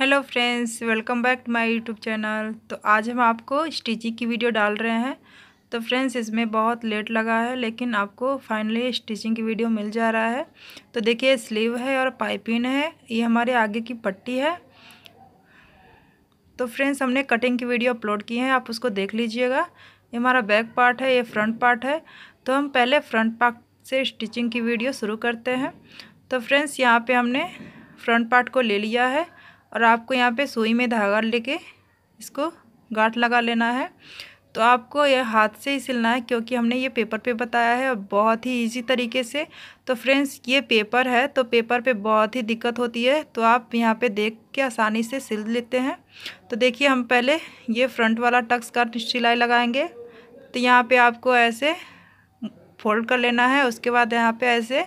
hello friends welcome back to my YouTube channel तो आज हम आपको स्टिचिंग की वीडियो डाल रहे हैं तो फ्रेंड्स इसमें बहुत लेट लगा है लेकिन आपको फाइनली स्टिचिंग की वीडियो मिल जा रहा है तो देखिए स्लीव है और पाइपिंग है ये हमारे आगे की पट्टी है तो फ्रेंड्स हमने कटिंग की वीडियो अपलोड की है आप उसको देख लीजिएगा ये हमारा बैक पार्ट है ये फ्रंट पार्ट है तो हम पहले फ्रंट पार्ट से स्टिचिंग की वीडियो शुरू करते हैं तो फ्रेंड्स यहाँ पर हमने फ्रंट पार्ट को ले लिया है और आपको यहाँ पे सुई में धागा लेके इसको गांठ लगा लेना है तो आपको यह हाथ से ही सिलना है क्योंकि हमने ये पेपर पे बताया है और बहुत ही इजी तरीके से तो फ्रेंड्स ये पेपर है तो पेपर पे बहुत ही दिक्कत होती है तो आप यहाँ पे देख के आसानी से सिल लेते हैं तो देखिए हम पहले ये फ्रंट वाला टक्स का सिलाई लगाएंगे तो यहाँ पे आपको ऐसे फोल्ड कर लेना है उसके बाद यहाँ पर ऐसे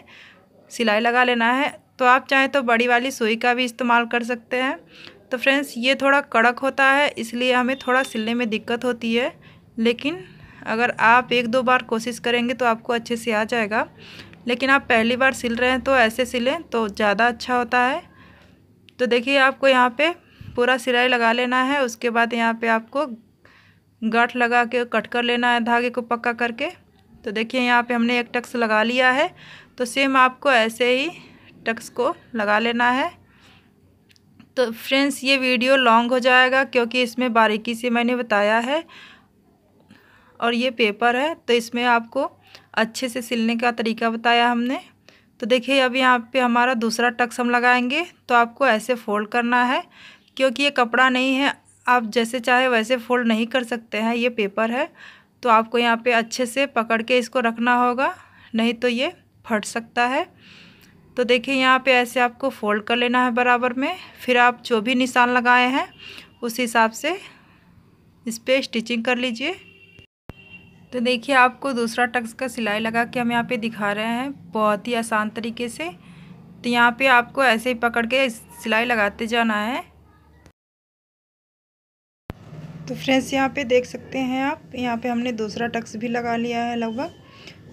सिलाई लगा लेना है तो आप चाहें तो बड़ी वाली सुई का भी इस्तेमाल कर सकते हैं तो फ्रेंड्स ये थोड़ा कड़क होता है इसलिए हमें थोड़ा सिलने में दिक्कत होती है लेकिन अगर आप एक दो बार कोशिश करेंगे तो आपको अच्छे से आ जाएगा लेकिन आप पहली बार सिल रहे हैं तो ऐसे सिलें तो ज़्यादा अच्छा होता है तो देखिए आपको यहाँ पे पूरा सिलाई लगा लेना है उसके बाद यहाँ पे आपको गठ लगा के कट कर लेना है धागे को पक्का करके तो देखिए यहाँ पे हमने एक टक्स लगा लिया है तो सेम आपको ऐसे ही टक्स को लगा लेना है तो फ्रेंड्स ये वीडियो लॉन्ग हो जाएगा क्योंकि इसमें बारीकी से मैंने बताया है और ये पेपर है तो इसमें आपको अच्छे से सिलने का तरीका बताया हमने तो देखिए अब यहाँ पे हमारा दूसरा टक्स हम लगाएंगे तो आपको ऐसे फोल्ड करना है क्योंकि ये कपड़ा नहीं है आप जैसे चाहे वैसे फोल्ड नहीं कर सकते हैं ये पेपर है तो आपको यहाँ पे अच्छे से पकड़ के इसको रखना होगा नहीं तो ये फट सकता है तो देखिए यहाँ पे ऐसे आपको फोल्ड कर लेना है बराबर में फिर आप जो भी निशान लगाए हैं उस हिसाब से इस पर स्टिचिंग कर लीजिए तो देखिए आपको दूसरा टक्स का सिलाई लगा के हम यहाँ पे दिखा रहे हैं बहुत ही आसान तरीके से तो यहाँ पे आपको ऐसे ही पकड़ के सिलाई लगाते जाना है तो फ्रेंड्स यहाँ पे देख सकते हैं आप यहाँ पे हमने दूसरा टक्स भी लगा लिया है लगभग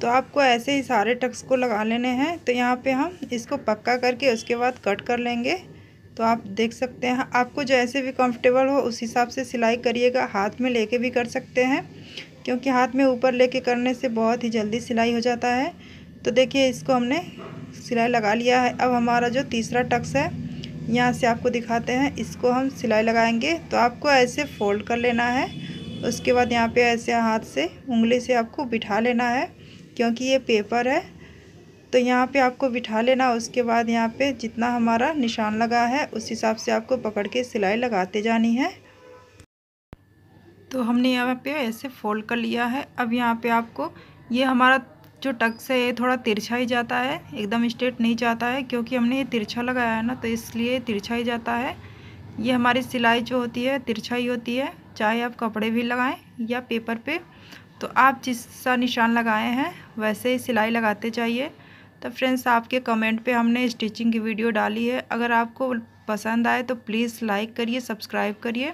तो आपको ऐसे ही सारे टक्स को लगा लेने हैं तो यहाँ पे हम इसको पक्का करके उसके बाद कट कर लेंगे तो आप देख सकते हैं आपको जैसे भी कंफर्टेबल हो उस हिसाब से सिलाई करिएगा हाथ में लेके भी कर सकते हैं क्योंकि हाथ में ऊपर लेके करने से बहुत ही जल्दी सिलाई हो जाता है तो देखिए इसको हमने सिलाई लगा लिया है अब हमारा जो तीसरा टक्स है यहाँ से आपको दिखाते हैं इसको हम सिलाई लगाएंगे तो आपको ऐसे फोल्ड कर लेना है उसके बाद यहाँ पे ऐसे हाथ से उंगली से आपको बिठा लेना है क्योंकि ये पेपर है तो यहाँ पे आपको बिठा लेना उसके बाद यहाँ पे जितना हमारा निशान लगा है उस हिसाब से आपको पकड़ के सिलाई लगाते जानी है तो हमने यहाँ पे ऐसे फोल्ड कर लिया है अब यहाँ पे आपको ये हमारा जो टक्स है ये थोड़ा तिरछा ही जाता है एकदम स्ट्रेट नहीं जाता है क्योंकि हमने ये तिरछा लगाया है ना तो इसलिए तिरछा ही जाता है ये हमारी सिलाई जो होती है तिरछा ही होती है चाहे आप कपड़े भी लगाएँ या पेपर पे तो आप सा निशान लगाए हैं वैसे ही सिलाई लगाते जाइए तो फ्रेंड्स आपके कमेंट पे हमने स्टिचिंग की वीडियो डाली है अगर आपको पसंद आए तो प्लीज़ लाइक करिए सब्सक्राइब करिए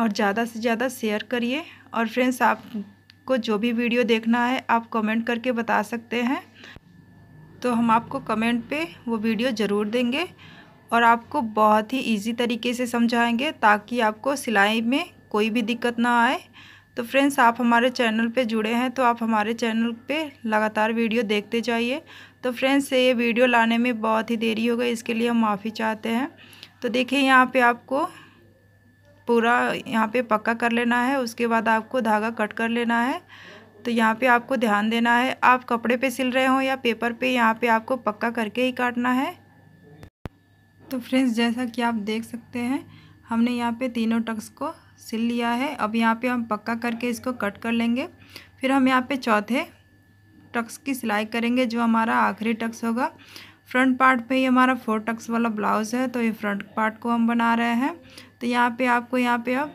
और ज़्यादा से ज़्यादा शेयर करिए और फ्रेंड्स आपको जो भी वीडियो देखना है आप कमेंट करके बता सकते हैं तो हम आपको कमेंट पे वो वीडियो ज़रूर देंगे और आपको बहुत ही इजी तरीके से समझाएंगे ताकि आपको सिलाई में कोई भी दिक्कत ना आए तो फ्रेंड्स आप हमारे चैनल पे जुड़े हैं तो आप हमारे चैनल पे लगातार वीडियो देखते जाइए तो फ्रेंड्स ये वीडियो लाने में बहुत ही देरी हो गई इसके लिए हम माफ़ी चाहते हैं तो देखिए यहाँ पे आपको पूरा यहाँ पे पक्का कर लेना है उसके बाद आपको धागा कट कर लेना है तो यहाँ पे आपको ध्यान देना है आप कपड़े पे सिल रहे हों या पेपर पे यहाँ पे आपको पक्का करके ही काटना है तो फ्रेंड्स जैसा कि आप देख सकते हैं हमने यहाँ पे तीनों टक्स को सिल लिया है अब यहाँ पे हम पक्का करके इसको कट कर लेंगे फिर हम यहाँ पे चौथे टक्स की सिलाई करेंगे जो हमारा आखिरी टक्स होगा फ्रंट पार्ट पे ही हमारा फोर टक्स वाला ब्लाउज़ है तो ये फ्रंट पार्ट को हम बना रहे हैं तो यहाँ पे आपको यहाँ पे अब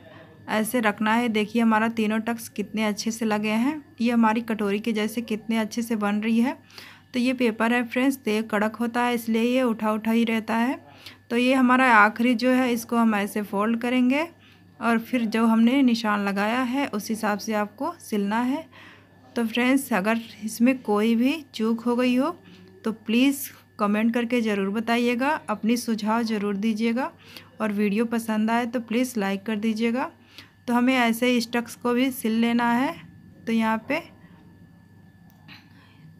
ऐसे रखना है देखिए हमारा तीनों टक्स कितने अच्छे से लगे हैं ये हमारी कटोरी के जैसे कितने अच्छे से बन रही है तो ये पेपर है फ्रेंड्स तेज तो कड़क होता है इसलिए ये उठा उठा ही रहता है तो ये हमारा आखिरी जो है इसको हम ऐसे फोल्ड करेंगे और फिर जो हमने निशान लगाया है उस हिसाब से आपको सिलना है तो फ्रेंड्स अगर इसमें कोई भी चूक हो गई हो तो प्लीज़ कमेंट करके ज़रूर बताइएगा अपनी सुझाव ज़रूर दीजिएगा और वीडियो पसंद आए तो प्लीज़ लाइक कर दीजिएगा तो हमें ऐसे ही स्टक्स को भी सिल लेना है तो यहाँ पे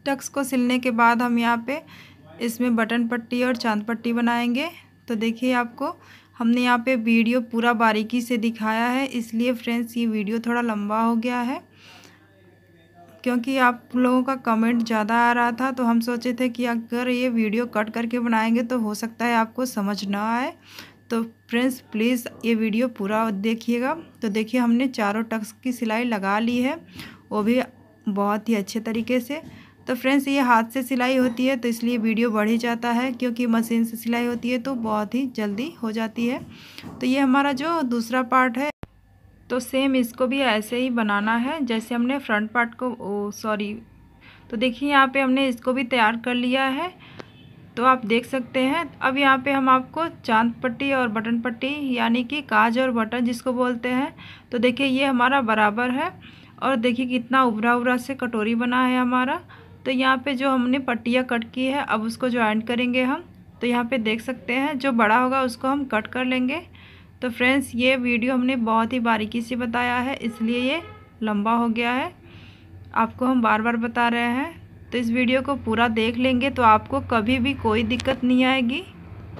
टक्स को सिलने के बाद हम यहाँ पे इसमें बटन पट्टी और चांद पट्टी बनाएंगे तो देखिए आपको हमने यहाँ पे वीडियो पूरा बारीकी से दिखाया है इसलिए फ्रेंड्स ये वीडियो थोड़ा लंबा हो गया है क्योंकि आप लोगों का कमेंट ज़्यादा आ रहा था तो हम सोचे थे कि अगर ये वीडियो कट करके बनाएंगे तो हो सकता है आपको समझ ना आए तो फ्रेंड्स प्लीज़ ये वीडियो पूरा देखिएगा तो देखिए हमने चारों टक्स की सिलाई लगा ली है वो भी बहुत ही अच्छे तरीके से तो फ्रेंड्स ये हाथ से सिलाई होती है तो इसलिए वीडियो बढ़ ही जाता है क्योंकि मशीन से सिलाई होती है तो बहुत ही जल्दी हो जाती है तो ये हमारा जो दूसरा पार्ट है तो सेम इसको भी ऐसे ही बनाना है जैसे हमने फ्रंट पार्ट को सॉरी तो देखिए यहाँ पे हमने इसको भी तैयार कर लिया है तो आप देख सकते हैं अब यहाँ पे हम आपको चांद पट्टी और बटन पट्टी यानी कि काज और बटन जिसको बोलते हैं तो देखिए ये हमारा बराबर है और देखिए कितना उभरा उभरा से कटोरी बना है हमारा तो यहाँ पे जो हमने पट्टियाँ कट की है अब उसको ज्वाइंट करेंगे हम तो यहाँ पे देख सकते हैं जो बड़ा होगा उसको हम कट कर लेंगे तो फ्रेंड्स ये वीडियो हमने बहुत ही बारीकी से बताया है इसलिए ये लंबा हो गया है आपको हम बार बार बता रहे हैं तो इस वीडियो को पूरा देख लेंगे तो आपको कभी भी कोई दिक्कत नहीं आएगी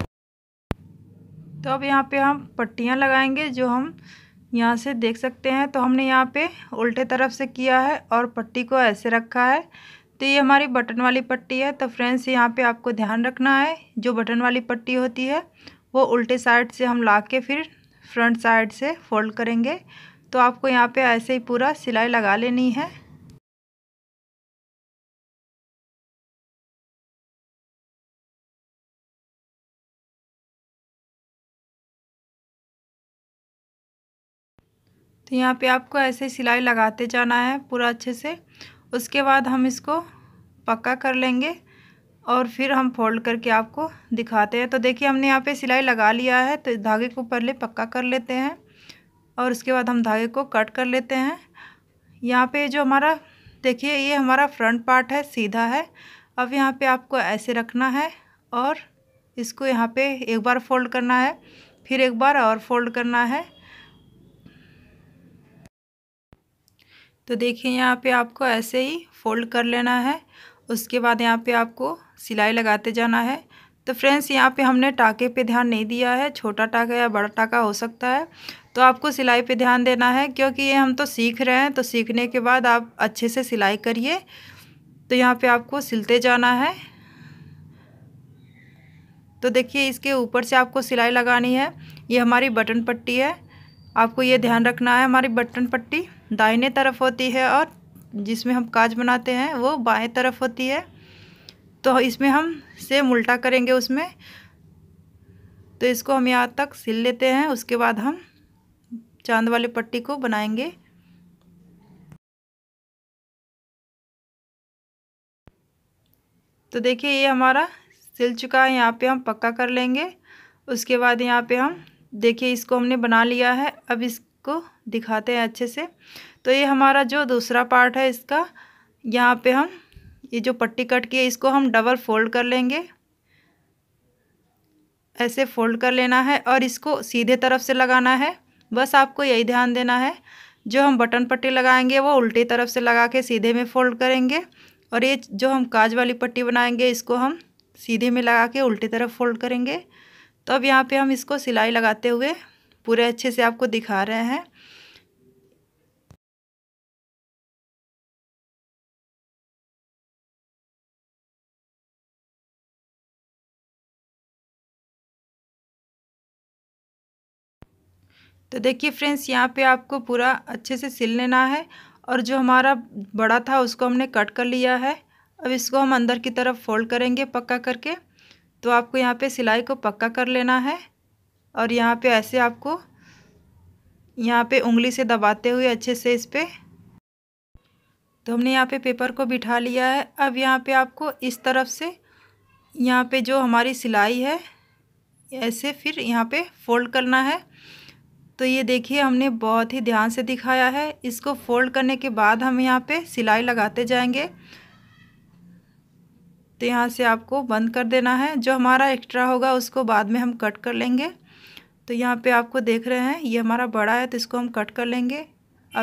तो अब यहाँ पे हम पट्टियाँ लगाएंगे जो हम यहाँ से देख सकते हैं तो हमने यहाँ पे उल्टे तरफ से किया है और पट्टी को ऐसे रखा है तो ये हमारी बटन वाली पट्टी है तो फ्रेंड्स यहाँ पे आपको ध्यान रखना है जो बटन वाली पट्टी होती है वो उल्टे साइड से हम ला के फिर फ्रंट साइड से फोल्ड करेंगे तो आपको यहाँ पे ऐसे ही पूरा सिलाई लगा लेनी है तो यहाँ पे आपको ऐसे सिलाई लगाते जाना है पूरा अच्छे से उसके बाद हम इसको पक्का कर लेंगे और फिर हम फोल्ड करके आपको दिखाते हैं तो देखिए हमने यहाँ पे सिलाई लगा लिया है तो धागे को पहले पक्का कर लेते हैं और उसके बाद हम धागे को कट कर लेते हैं यहाँ पे जो हमारा देखिए ये हमारा फ्रंट पार्ट है सीधा है अब यहाँ पे आपको ऐसे रखना है और इसको यहाँ पे एक बार फोल्ड करना है फिर एक बार और फोल्ड करना है तो देखिए यहाँ पे आपको ऐसे ही फोल्ड कर लेना है उसके बाद यहाँ पे आपको सिलाई लगाते जाना है तो फ्रेंड्स यहाँ पे हमने टाके पे ध्यान नहीं दिया है छोटा टाका या बड़ा टाका हो सकता है तो आपको सिलाई पे ध्यान देना है क्योंकि ये हम तो सीख रहे हैं तो सीखने के बाद आप अच्छे से सिलाई करिए तो यहाँ पे आपको सिलते जाना है तो देखिए इसके ऊपर से आपको सिलाई लगानी है ये हमारी बटन पट्टी है आपको ये ध्यान रखना है हमारी बटन पट्टी दाहिने तरफ होती है और जिसमें हम काज बनाते हैं वो बाएं तरफ होती है तो इसमें हम सेम उल्टा करेंगे उसमें तो इसको हम यहाँ तक सिल लेते हैं उसके बाद हम चांद वाली पट्टी को बनाएंगे तो देखिए ये हमारा सिल चुका है यहाँ पे हम पक्का कर लेंगे उसके बाद यहाँ पे हम देखिए इसको हमने बना लिया है अब इसको दिखाते हैं अच्छे से तो ये हमारा जो दूसरा पार्ट है इसका यहाँ पे हम ये जो पट्टी कट की है इसको हम डबल फोल्ड कर लेंगे ऐसे फोल्ड कर लेना है और इसको सीधे तरफ से लगाना है बस आपको यही ध्यान देना है जो हम बटन पट्टी लगाएंगे वो उल्टी तरफ से लगा के सीधे में फोल्ड करेंगे और ये जो हम काज वाली पट्टी बनाएंगे इसको हम सीधे में लगा के उल्टी तरफ फोल्ड करेंगे तो अब यहाँ पे हम इसको सिलाई लगाते हुए पूरे अच्छे से आपको दिखा रहे हैं तो देखिए फ्रेंड्स यहाँ पे आपको पूरा अच्छे से सिल लेना है और जो हमारा बड़ा था उसको हमने कट कर लिया है अब इसको हम अंदर की तरफ फोल्ड करेंगे पक्का करके तो आपको यहाँ पे सिलाई को पक्का कर लेना है और यहाँ पे ऐसे आपको यहाँ पे उंगली से दबाते हुए अच्छे से इस पर तो हमने यहाँ पे पेपर को बिठा लिया है अब यहाँ पे आपको इस तरफ से यहाँ पे जो हमारी सिलाई है ऐसे फिर यहाँ पे फोल्ड करना है तो ये देखिए हमने बहुत ही ध्यान से दिखाया है इसको फोल्ड करने के बाद हम यहाँ पे सिलाई लगाते जाएंगे तो यहाँ से आपको बंद कर देना है जो हमारा एक्स्ट्रा होगा उसको बाद में हम कट कर लेंगे तो यहाँ पे आपको देख रहे हैं ये हमारा बड़ा है तो इसको हम कट कर लेंगे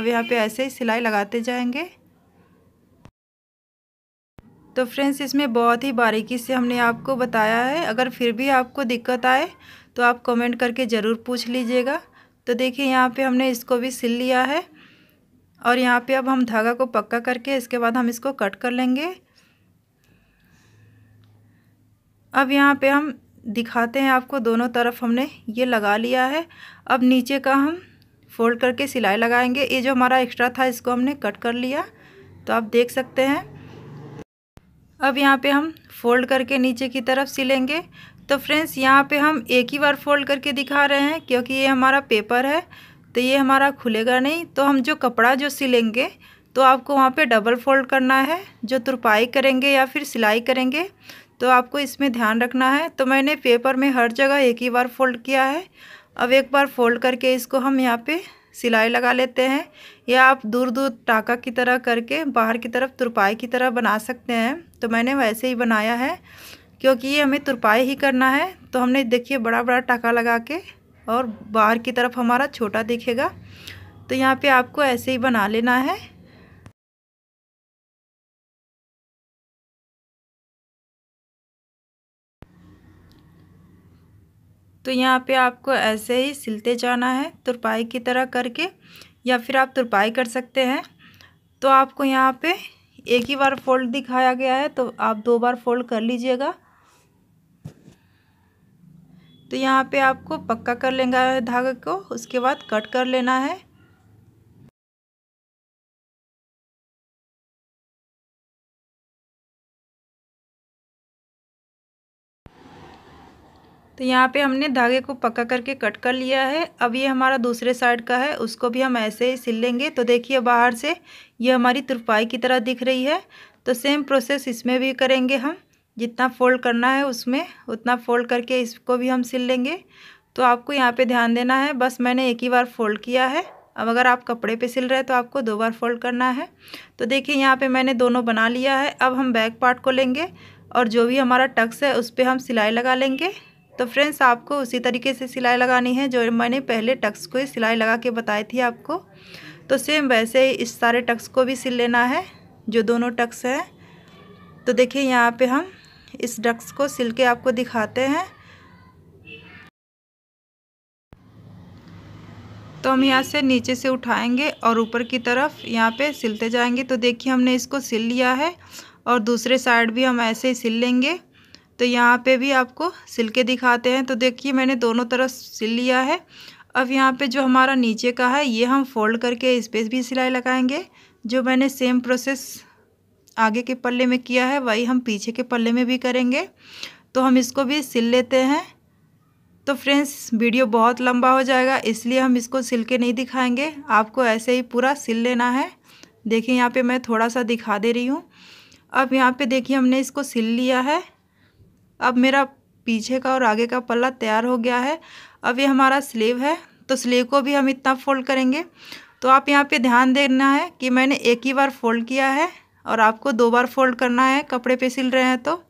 अब यहाँ पे ऐसे ही सिलाई लगाते जाएंगे तो फ्रेंड्स इसमें बहुत ही बारीकी से हमने आपको बताया है अगर फिर भी आपको दिक्कत आए तो आप कमेंट करके ज़रूर पूछ लीजिएगा तो देखिए यहाँ पे हमने इसको भी सिल लिया है और यहाँ पे अब हम धागा को पक्का करके इसके बाद हम इसको कट कर लेंगे अब यहाँ पे हम दिखाते हैं आपको दोनों तरफ हमने ये लगा लिया है अब नीचे का हम फोल्ड करके सिलाई लगाएंगे ये जो हमारा एक्स्ट्रा था इसको हमने कट कर लिया तो आप देख सकते हैं अब यहाँ पे हम फोल्ड करके नीचे की तरफ सिलेंगे तो फ्रेंड्स यहाँ पे हम एक ही बार फोल्ड करके दिखा रहे हैं क्योंकि ये हमारा पेपर है तो ये हमारा खुलेगा नहीं तो हम जो कपड़ा जो सिलेंगे तो आपको वहाँ पे डबल फोल्ड करना है जो तुरपाई करेंगे या फिर सिलाई करेंगे तो आपको इसमें ध्यान रखना है तो मैंने पेपर में हर जगह एक ही बार फोल्ड किया है अब एक बार फोल्ड करके इसको हम यहाँ पर सिलाई लगा लेते हैं या आप दूर दूर टाका की तरह करके बाहर की तरफ तुरपाई की तरह बना सकते हैं तो मैंने वैसे ही बनाया है क्योंकि ये हमें तुरपाई ही करना है तो हमने देखिए बड़ा बड़ा टाका लगा के और बाहर की तरफ हमारा छोटा दिखेगा तो यहाँ पे आपको ऐसे ही बना लेना है तो यहाँ पे आपको ऐसे ही सिलते जाना है तुरपाई की तरह करके या फिर आप तुरपाई कर सकते हैं तो आपको यहाँ पे एक ही बार फोल्ड दिखाया गया है तो आप दो बार फोल्ड कर लीजिएगा तो यहाँ पे आपको पक्का कर लेना है धागे को उसके बाद कट कर लेना है तो यहाँ पे हमने धागे को पक्का करके कट कर लिया है अब ये हमारा दूसरे साइड का है उसको भी हम ऐसे ही सिल लेंगे तो देखिए बाहर से ये हमारी तुरपाई की तरह दिख रही है तो सेम प्रोसेस इसमें भी करेंगे हम जितना फोल्ड करना है उसमें उतना फोल्ड करके इसको भी हम सिल लेंगे तो आपको यहाँ पे ध्यान देना है बस मैंने एक ही बार फोल्ड किया है अब अगर आप कपड़े पे सिल रहे हैं तो आपको दो बार फोल्ड करना है तो देखिए यहाँ पे मैंने दोनों बना लिया है अब हम बैक पार्ट को लेंगे और जो भी हमारा टक्स है उस पर हम सिलाई लगा लेंगे तो फ्रेंड्स आपको उसी तरीके से सिलाई लगानी है जो मैंने पहले टक्स को सिलाई लगा के बताई थी आपको तो सेम वैसे ही इस सारे टक्स को भी सिल लेना है जो दोनों टक्स हैं तो देखिए यहाँ पे हम इस डक्स को सिल के आपको दिखाते हैं तो हम यहाँ से नीचे से उठाएंगे और ऊपर की तरफ यहाँ पे सिलते जाएंगे तो देखिए हमने इसको सिल लिया है और दूसरे साइड भी हम ऐसे ही सिल लेंगे तो यहाँ पे भी आपको सिल के दिखाते हैं तो देखिए मैंने दोनों तरफ सिल लिया है अब यहाँ पे जो हमारा नीचे का है ये हम फोल्ड करके इस पर भी सिलाई लगाएंगे जो मैंने सेम प्रोसेस आगे के पल्ले में किया है वही हम पीछे के पल्ले में भी करेंगे तो हम इसको भी सिल लेते हैं तो फ्रेंड्स वीडियो बहुत लंबा हो जाएगा इसलिए हम इसको सिल के नहीं दिखाएंगे आपको ऐसे ही पूरा सिल लेना है देखिए यहाँ पे मैं थोड़ा सा दिखा दे रही हूँ अब यहाँ पे देखिए हमने इसको सिल लिया है अब मेरा पीछे का और आगे का पल्ला तैयार हो गया है अब ये हमारा स्लीव है तो स्लीव को भी हम इतना फोल्ड करेंगे तो आप यहाँ पर ध्यान देना है कि मैंने एक ही बार फोल्ड किया है और आपको दो बार फोल्ड करना है कपड़े पे सिल रहे हैं तो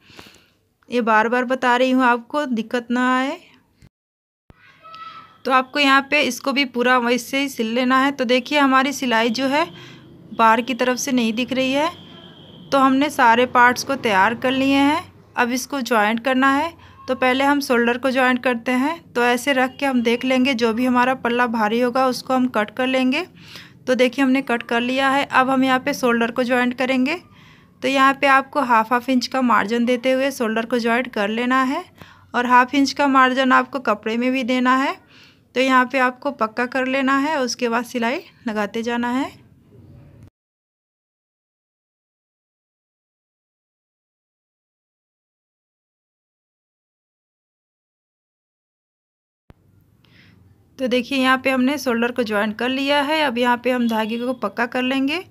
ये बार बार बता रही हूँ आपको दिक्कत ना आए तो आपको यहाँ पे इसको भी पूरा वैसे ही सिल लेना है तो देखिए हमारी सिलाई जो है बाहर की तरफ से नहीं दिख रही है तो हमने सारे पार्ट्स को तैयार कर लिए हैं अब इसको जॉइंट करना है तो पहले हम शोल्डर को जॉइंट करते हैं तो ऐसे रख के हम देख लेंगे जो भी हमारा पल्ला भारी होगा उसको हम कट कर लेंगे तो देखिए हमने कट कर लिया है अब हम यहाँ पे शोल्डर को ज्वाइंट करेंगे तो यहाँ पे आपको हाफ हाफ इंच का मार्जिन देते हुए शोल्डर को ज्वाइंट कर लेना है और हाफ इंच का मार्जिन आपको कपड़े में भी देना है तो यहाँ पे आपको पक्का कर लेना है उसके बाद सिलाई लगाते जाना है तो देखिए यहाँ पे हमने शोल्डर को ज्वाइन कर लिया है अब यहाँ पे हम धागे को पक्का कर लेंगे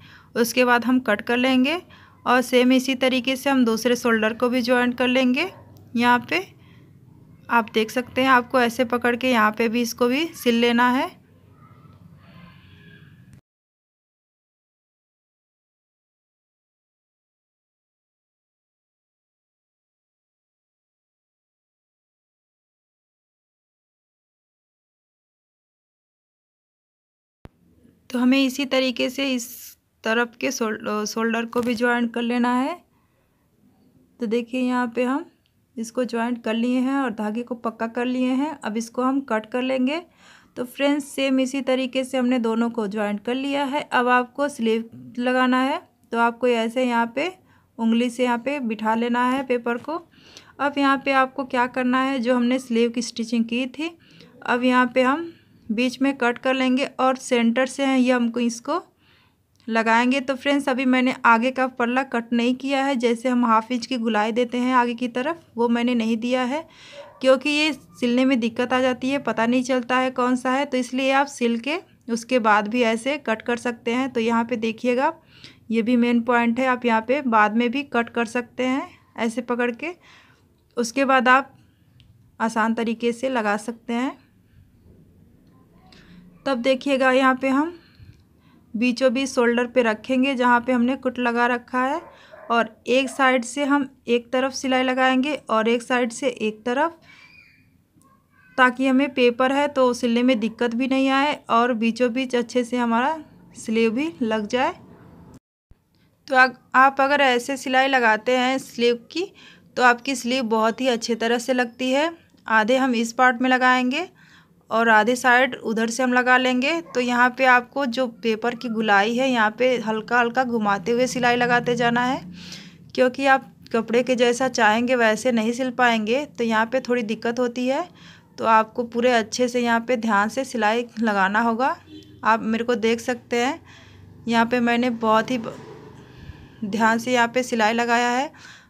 उसके बाद हम कट कर लेंगे और सेम इसी तरीके से हम दूसरे शोल्डर को भी ज्वाइन कर लेंगे यहाँ पे आप देख सकते हैं आपको ऐसे पकड़ के यहाँ पे भी इसको भी सिल लेना है तो हमें इसी तरीके से इस तरफ के शोल्डर को भी ज्वाइंट कर लेना है तो देखिए यहाँ पे हम इसको ज्वाइंट कर लिए हैं और धागे को पक्का कर लिए हैं अब इसको हम कट कर लेंगे तो फ्रेंड्स सेम इसी तरीके से हमने दोनों को ज्वाइंट कर लिया है अब आपको स्लीव लगाना है तो आपको ऐसे यहाँ पे उंगली से यहाँ पे बिठा लेना है पेपर को अब यहाँ पे आपको क्या करना है जो हमने स्लीव की स्टिचिंग की थी अब यहाँ पे हम बीच में कट कर लेंगे और सेंटर से हैं ये हमको इसको लगाएंगे तो फ्रेंड्स अभी मैंने आगे का पल्ला कट नहीं किया है जैसे हम हाफ इंच की गुलाई देते हैं आगे की तरफ वो मैंने नहीं दिया है क्योंकि ये सिलने में दिक्कत आ जाती है पता नहीं चलता है कौन सा है तो इसलिए आप सिल के उसके बाद भी ऐसे कट कर सकते हैं तो यहाँ पे देखिएगा ये भी मेन पॉइंट है आप यहाँ पे बाद में भी कट कर सकते हैं ऐसे पकड़ के उसके बाद आप आसान तरीके से लगा सकते हैं तब देखिएगा यहाँ पे हम बीचों बीच शोल्डर पे रखेंगे जहाँ पे हमने कुट लगा रखा है और एक साइड से हम एक तरफ सिलाई लगाएंगे और एक साइड से एक तरफ ताकि हमें पेपर है तो सिलने में दिक्कत भी नहीं आए और बीचों बीच अच्छे से हमारा स्लीव भी लग जाए तो आ, आप अगर ऐसे सिलाई लगाते हैं स्लीव की तो आपकी स्लीव बहुत ही अच्छे तरह से लगती है आधे हम इस पार्ट में लगाएंगे और आधे साइड उधर से हम लगा लेंगे तो यहाँ पे आपको जो पेपर की गुलाई है यहाँ पे हल्का हल्का घुमाते हुए सिलाई लगाते जाना है क्योंकि आप कपड़े के जैसा चाहेंगे वैसे नहीं सिल पाएंगे तो यहाँ पे थोड़ी दिक्कत होती है तो आपको पूरे अच्छे से यहाँ पे ध्यान से सिलाई लगाना होगा आप मेरे को देख सकते हैं यहाँ पर मैंने बहुत ही ध्यान से यहाँ पर सिलाई लगाया है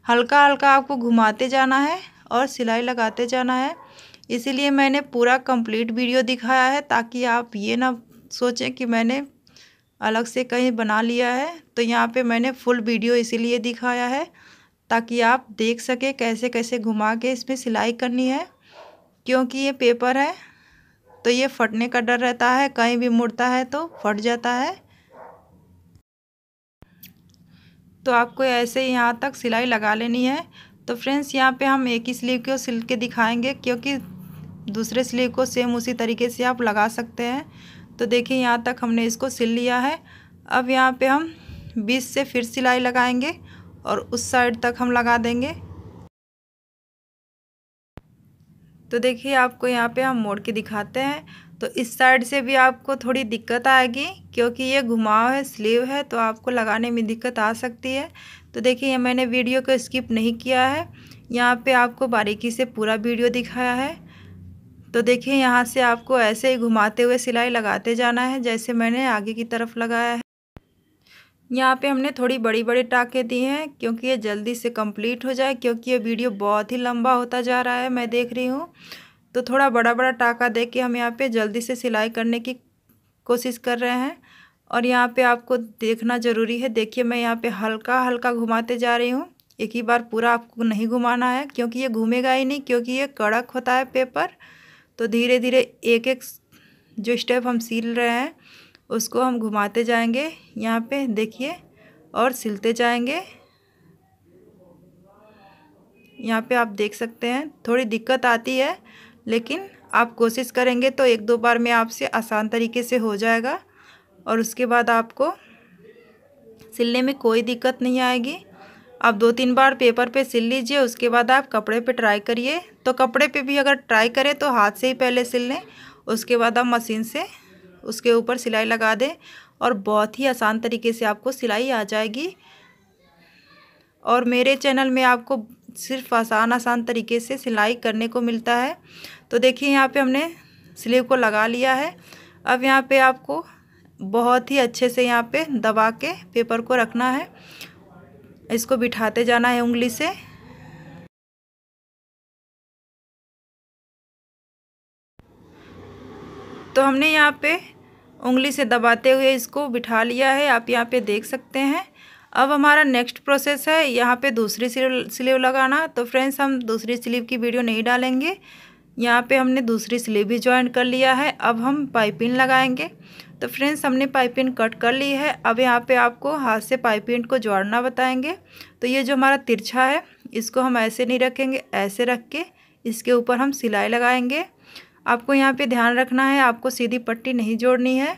हल्का हल्का आपको घुमाते जाना है और सिलाई लगाते जाना है इसीलिए मैंने पूरा कंप्लीट वीडियो दिखाया है ताकि आप ये ना सोचें कि मैंने अलग से कहीं बना लिया है तो यहाँ पे मैंने फुल वीडियो इसीलिए दिखाया है ताकि आप देख सकें कैसे कैसे घुमा के इसमें सिलाई करनी है क्योंकि ये पेपर है तो ये फटने का डर रहता है कहीं भी मुड़ता है तो फट जाता है तो आपको ऐसे यहाँ तक सिलाई लगा लेनी है तो फ्रेंड्स यहाँ पे हम एक ही स्लीव को सिल के दिखाएंगे क्योंकि दूसरे स्लीव को सेम उसी तरीके से आप लगा सकते हैं तो देखिए यहाँ तक हमने इसको सिल लिया है अब यहाँ पे हम बीस से फिर सिलाई लगाएंगे और उस साइड तक हम लगा देंगे तो देखिए आपको यहाँ पे हम मोड़ के दिखाते हैं तो इस साइड से भी आपको थोड़ी दिक्कत आएगी क्योंकि ये घुमाव है स्लीव है तो आपको लगाने में दिक्कत आ सकती है तो देखिए ये मैंने वीडियो को स्किप नहीं किया है यहाँ पे आपको बारीकी से पूरा वीडियो दिखाया है तो देखिए यहाँ से आपको ऐसे ही घुमाते हुए सिलाई लगाते जाना है जैसे मैंने आगे की तरफ लगाया है यहाँ पे हमने थोड़ी बड़ी बड़ी टाँके दी हैं क्योंकि ये जल्दी से कंप्लीट हो जाए क्योंकि ये वीडियो बहुत ही लंबा होता जा रहा है मैं देख रही हूँ तो थोड़ा बड़ा बड़ा टाँका दे के हम यहाँ पर जल्दी से सिलाई करने की कोशिश कर रहे हैं और यहाँ पर आपको देखना ज़रूरी है देखिए मैं यहाँ पर हल्का हल्का घुमाते जा रही हूँ एक ही बार पूरा आपको नहीं घुमाना है क्योंकि ये घूमेगा ही नहीं क्योंकि ये कड़क होता है पेपर तो धीरे धीरे एक एक जो स्टेप हम सिल रहे हैं उसको हम घुमाते जाएंगे यहाँ पे देखिए और सिलते जाएंगे यहाँ पे आप देख सकते हैं थोड़ी दिक्कत आती है लेकिन आप कोशिश करेंगे तो एक दो बार में आपसे आसान तरीके से हो जाएगा और उसके बाद आपको सिलने में कोई दिक्कत नहीं आएगी आप दो तीन बार पेपर पे सिल लीजिए उसके बाद आप कपड़े पे ट्राई करिए तो कपड़े पे भी अगर ट्राई करें तो हाथ से ही पहले सिल लें उसके बाद आप मशीन से उसके ऊपर सिलाई लगा दें और बहुत ही आसान तरीके से आपको सिलाई आ जाएगी और मेरे चैनल में आपको सिर्फ आसान आसान तरीके से सिलाई करने को मिलता है तो देखिए यहाँ पर हमने स्लीव को लगा लिया है अब यहाँ पर आपको बहुत ही अच्छे से यहाँ पर दबा के पेपर को रखना है इसको बिठाते जाना है उंगली से तो हमने यहाँ पे उंगली से दबाते हुए इसको बिठा लिया है आप यहाँ पे देख सकते हैं अब हमारा नेक्स्ट प्रोसेस है यहाँ पे दूसरी स्लीव लगाना तो फ्रेंड्स हम दूसरी स्लीव की वीडियो नहीं डालेंगे यहाँ पे हमने दूसरी स्लीव भी ज्वाइन कर लिया है अब हम पाइपिंग लगाएंगे तो फ्रेंड्स हमने पाइपिंग कट कर ली है अब यहाँ पे आपको हाथ से पाइपिंग को जोड़ना बताएंगे तो ये जो हमारा तिरछा है इसको हम ऐसे नहीं रखेंगे ऐसे रख के इसके ऊपर हम सिलाई लगाएंगे आपको यहाँ पे ध्यान रखना है आपको सीधी पट्टी नहीं जोड़नी है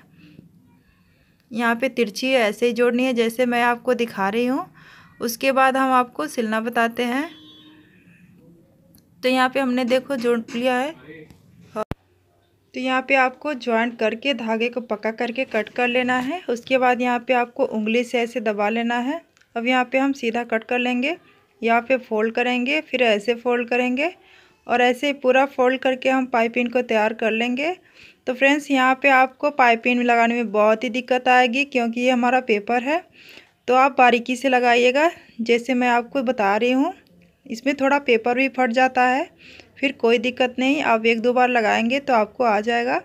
यहाँ पे तिरछी ऐसे ही जोड़नी है जैसे मैं आपको दिखा रही हूँ उसके बाद हम आपको सिलना बताते हैं तो यहाँ पर हमने देखो जोड़ लिया है तो यहाँ पे आपको ज्वाइंट करके धागे को पका करके कट कर लेना है उसके बाद यहाँ पे आपको उंगली से ऐसे दबा लेना है अब यहाँ पे हम सीधा कट कर लेंगे यहाँ पे फोल्ड करेंगे फिर ऐसे फोल्ड करेंगे और ऐसे पूरा फोल्ड करके हम पाइपिंग को तैयार कर लेंगे तो फ्रेंड्स यहाँ पे आपको पाइपिंग लगाने में बहुत ही दिक्कत आएगी क्योंकि ये हमारा पेपर है तो आप बारीकी से लगाइएगा जैसे मैं आपको बता रही हूँ इसमें थोड़ा पेपर भी फट जाता है फिर कोई दिक्कत नहीं आप एक दो बार लगाएंगे तो आपको आ जाएगा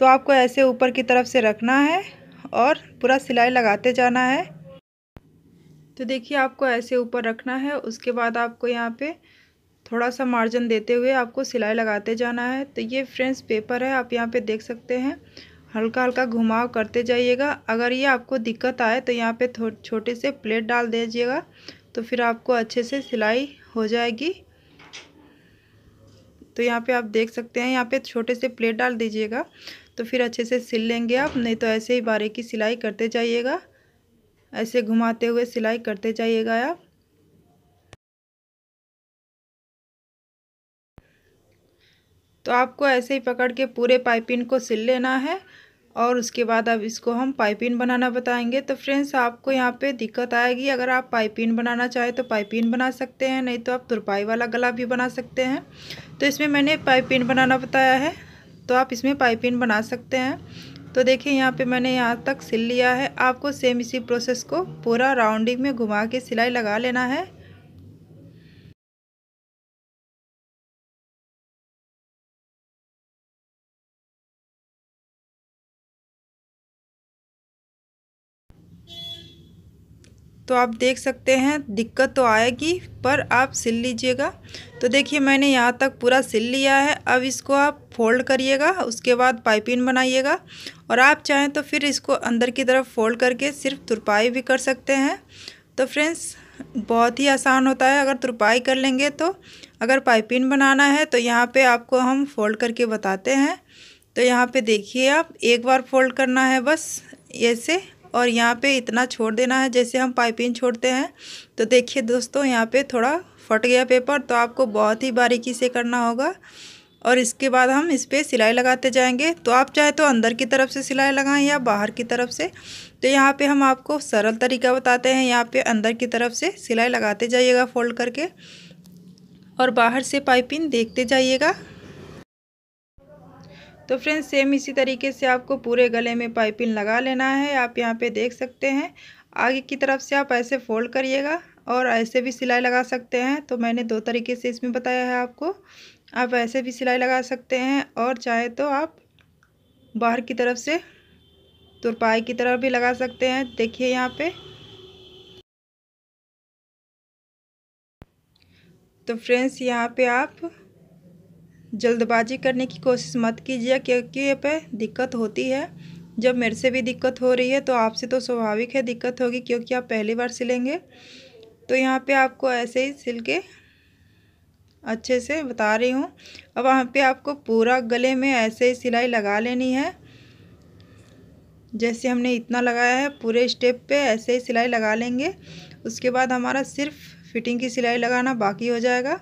तो आपको ऐसे ऊपर की तरफ से रखना है और पूरा सिलाई लगाते जाना है तो देखिए आपको ऐसे ऊपर रखना है उसके बाद आपको यहाँ पे थोड़ा सा मार्जिन देते हुए आपको सिलाई लगाते जाना है तो ये फ्रेंड्स पेपर है आप यहाँ पे देख सकते हैं हल्का हल्का घुमाव करते जाइएगा अगर ये आपको दिक्कत आए तो यहाँ पे छोटे से प्लेट डाल दीजिएगा तो फिर आपको अच्छे से सिलाई हो जाएगी तो यहाँ पे आप देख सकते हैं यहाँ पे छोटे से प्लेट डाल दीजिएगा तो फिर अच्छे से सिल लेंगे आप नहीं तो ऐसे ही बारे की सिलाई करते जाइएगा ऐसे घुमाते हुए सिलाई करते जाइएगा आप तो आपको ऐसे ही पकड़ के पूरे पाइपिंग को सिल लेना है और उसके बाद अब इसको हम पाइपिन बनाना बताएंगे तो फ्रेंड्स आपको यहाँ पे दिक्कत आएगी अगर आप पाइपिन बनाना चाहें तो पाइपिन बना सकते हैं नहीं तो आप तुरपाई वाला गला भी बना सकते हैं तो इसमें मैंने पाइपिन बनाना बताया है तो आप इसमें पाइपिन बना सकते हैं तो देखिए यहाँ पे मैंने यहाँ तक सिल लिया है आपको सेम इसी प्रोसेस को पूरा राउंडिंग में घुमा के सिलाई लगा लेना है तो आप देख सकते हैं दिक्कत तो आएगी पर आप सिल लीजिएगा तो देखिए मैंने यहाँ तक पूरा सिल लिया है अब इसको आप फोल्ड करिएगा उसके बाद पाइपिंग बनाइएगा और आप चाहें तो फिर इसको अंदर की तरफ फोल्ड करके सिर्फ तुरपाई भी कर सकते हैं तो फ्रेंड्स बहुत ही आसान होता है अगर तुरपाई कर लेंगे तो अगर पाइपिंग बनाना है तो यहाँ पर आपको हम फोल्ड करके बताते हैं तो यहाँ पर देखिए आप एक बार फोल्ड करना है बस ऐसे और यहाँ पे इतना छोड़ देना है जैसे हम पाइपिंग छोड़ते हैं तो देखिए दोस्तों यहाँ पे थोड़ा फट गया पेपर तो आपको बहुत ही बारीकी से करना होगा और इसके बाद हम इस पर सिलाई लगाते जाएंगे तो आप चाहे तो अंदर की तरफ से सिलाई लगाएं या बाहर की तरफ से तो यहाँ पे हम आपको सरल तरीका बताते हैं यहाँ पे अंदर की तरफ से सिलाई लगाते जाइएगा फोल्ड करके और बाहर से पाइपिंग देखते जाइएगा तो फ्रेंड्स सेम इसी तरीके से आपको पूरे गले में पाइपिंग लगा लेना है आप यहाँ पे देख सकते हैं आगे की तरफ से आप ऐसे फोल्ड करिएगा और ऐसे भी सिलाई लगा सकते हैं तो मैंने दो तरीके से इसमें बताया है आपको आप ऐसे भी सिलाई लगा सकते हैं और चाहे तो आप बाहर की तरफ से तुरपाई की तरफ भी लगा सकते हैं देखिए यहाँ पर तो फ्रेंड्स यहाँ पे आप जल्दबाजी करने की कोशिश मत कीजिए क्योंकि पे दिक्कत होती है जब मेरे से भी दिक्कत हो रही है तो आपसे तो स्वाभाविक है दिक्कत होगी क्योंकि आप पहली बार सिलेंगे तो यहाँ पे आपको ऐसे ही सिल के अच्छे से बता रही हूँ अब वहाँ पे आपको पूरा गले में ऐसे ही सिलाई लगा लेनी है जैसे हमने इतना लगाया है पूरे स्टेप पे ऐसे ही सिलाई लगा लेंगे उसके बाद हमारा सिर्फ फिटिंग की सिलाई लगाना बाकी हो जाएगा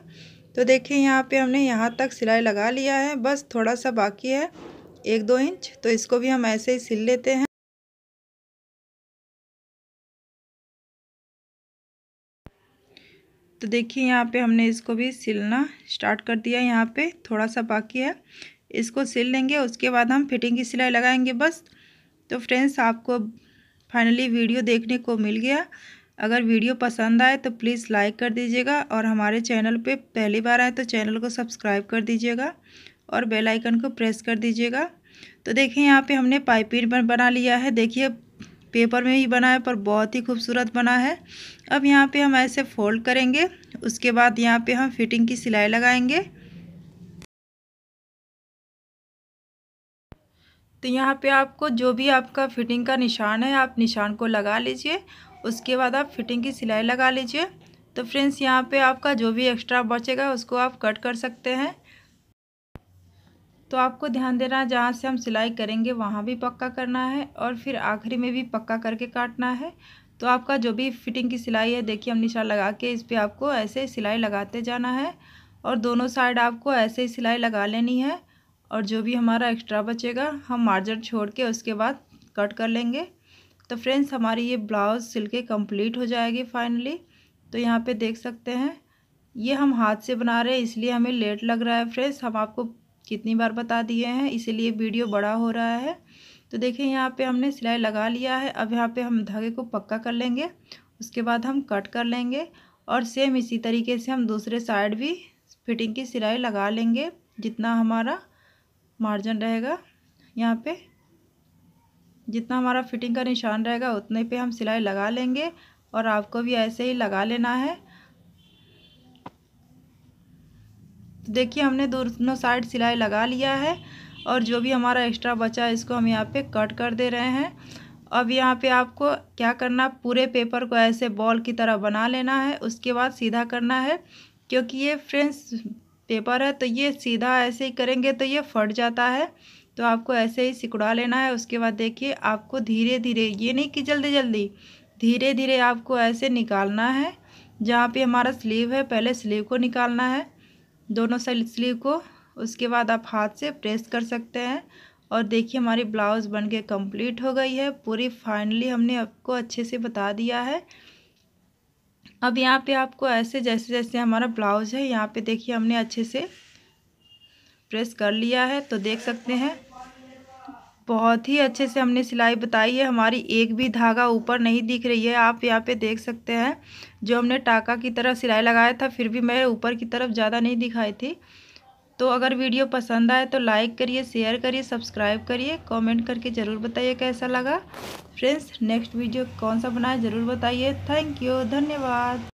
तो देखिए यहाँ पे हमने यहाँ तक सिलाई लगा लिया है बस थोड़ा सा बाकी है एक दो इंच तो इसको भी हम ऐसे ही सिल लेते हैं तो देखिए यहाँ पे हमने इसको भी सिलना स्टार्ट कर दिया यहाँ पे थोड़ा सा बाकी है इसको सिल लेंगे उसके बाद हम फिटिंग की सिलाई लगाएंगे बस तो फ्रेंड्स आपको फाइनली वीडियो देखने को मिल गया अगर वीडियो पसंद आए तो प्लीज़ लाइक कर दीजिएगा और हमारे चैनल पे पहली बार आए तो चैनल को सब्सक्राइब कर दीजिएगा और बेल आइकन को प्रेस कर दीजिएगा तो देखिए यहाँ पे हमने पाइपिंग बना लिया है देखिए पेपर में ही बना है पर बहुत ही खूबसूरत बना है अब यहाँ पे हम ऐसे फोल्ड करेंगे उसके बाद यहाँ पर हम फिटिंग की सिलाई लगाएंगे तो यहाँ पे आपको जो भी आपका फिटिंग का निशान है आप निशान को लगा लीजिए उसके बाद आप फिटिंग की सिलाई लगा लीजिए तो फ्रेंड्स यहाँ पे आपका जो भी एक्स्ट्रा बचेगा उसको आप कट कर सकते हैं तो आपको ध्यान देना जहाँ से हम सिलाई करेंगे वहाँ भी पक्का करना है और फिर आखिरी में भी पक्का करके काटना है तो आपका जो भी फिटिंग की सिलाई है देखिए हम निशान लगा के इस पर आपको ऐसे सिलाई लगाते जाना है और दोनों साइड आपको ऐसे ही सिलाई लगा लेनी है और जो भी हमारा एक्स्ट्रा बचेगा हम मार्जर छोड़ के उसके बाद कट कर लेंगे तो फ्रेंड्स हमारी ये ब्लाउज़ सिल के कम्प्लीट हो जाएगी फाइनली तो यहाँ पे देख सकते हैं ये हम हाथ से बना रहे हैं इसलिए हमें लेट लग रहा है फ्रेंड्स हम आपको कितनी बार बता दिए हैं इसीलिए वीडियो बड़ा हो रहा है तो देखिए यहाँ पे हमने सिलाई लगा लिया है अब यहाँ पे हम धागे को पक्का कर लेंगे उसके बाद हम कट कर लेंगे और सेम इसी तरीके से हम दूसरे साइड भी फिटिंग की सिलाई लगा लेंगे जितना हमारा मार्जिन रहेगा यहाँ पर जितना हमारा फिटिंग का निशान रहेगा उतने पे हम सिलाई लगा लेंगे और आपको भी ऐसे ही लगा लेना है तो देखिए हमने दोनों साइड सिलाई लगा लिया है और जो भी हमारा एक्स्ट्रा बचा है इसको हम यहाँ पे कट कर दे रहे हैं अब यहाँ पे आपको क्या करना पूरे पेपर को ऐसे बॉल की तरह बना लेना है उसके बाद सीधा करना है क्योंकि ये फ्रेंड्स पेपर है तो ये सीधा ऐसे ही करेंगे तो ये फट जाता है तो आपको ऐसे ही सिकुड़ा लेना है उसके बाद देखिए आपको धीरे धीरे ये नहीं कि जल्दी जल्दी धीरे धीरे आपको ऐसे निकालना है जहाँ पे हमारा स्लीव है पहले स्लीव को निकालना है दोनों साइड स्लीव को उसके बाद आप हाथ से प्रेस कर सकते हैं और देखिए हमारी ब्लाउज़ बन के कम्प्लीट हो गई है पूरी फाइनली हमने आपको अच्छे से बता दिया है अब यहाँ पे आपको ऐसे जैसे जैसे हमारा ब्लाउज़ है यहाँ पे देखिए हमने अच्छे से प्रेस कर लिया है तो देख सकते हैं बहुत ही अच्छे से हमने सिलाई बताई है हमारी एक भी धागा ऊपर नहीं दिख रही है आप यहाँ पे देख सकते हैं जो हमने टाका की तरह सिलाई लगाया था फिर भी मैं ऊपर की तरफ ज़्यादा नहीं दिखाई थी तो अगर वीडियो पसंद आए तो लाइक करिए शेयर करिए सब्सक्राइब करिए कमेंट करके ज़रूर बताइए कैसा लगा फ्रेंड्स नेक्स्ट वीडियो कौन सा बनाए ज़रूर बताइए थैंक यू धन्यवाद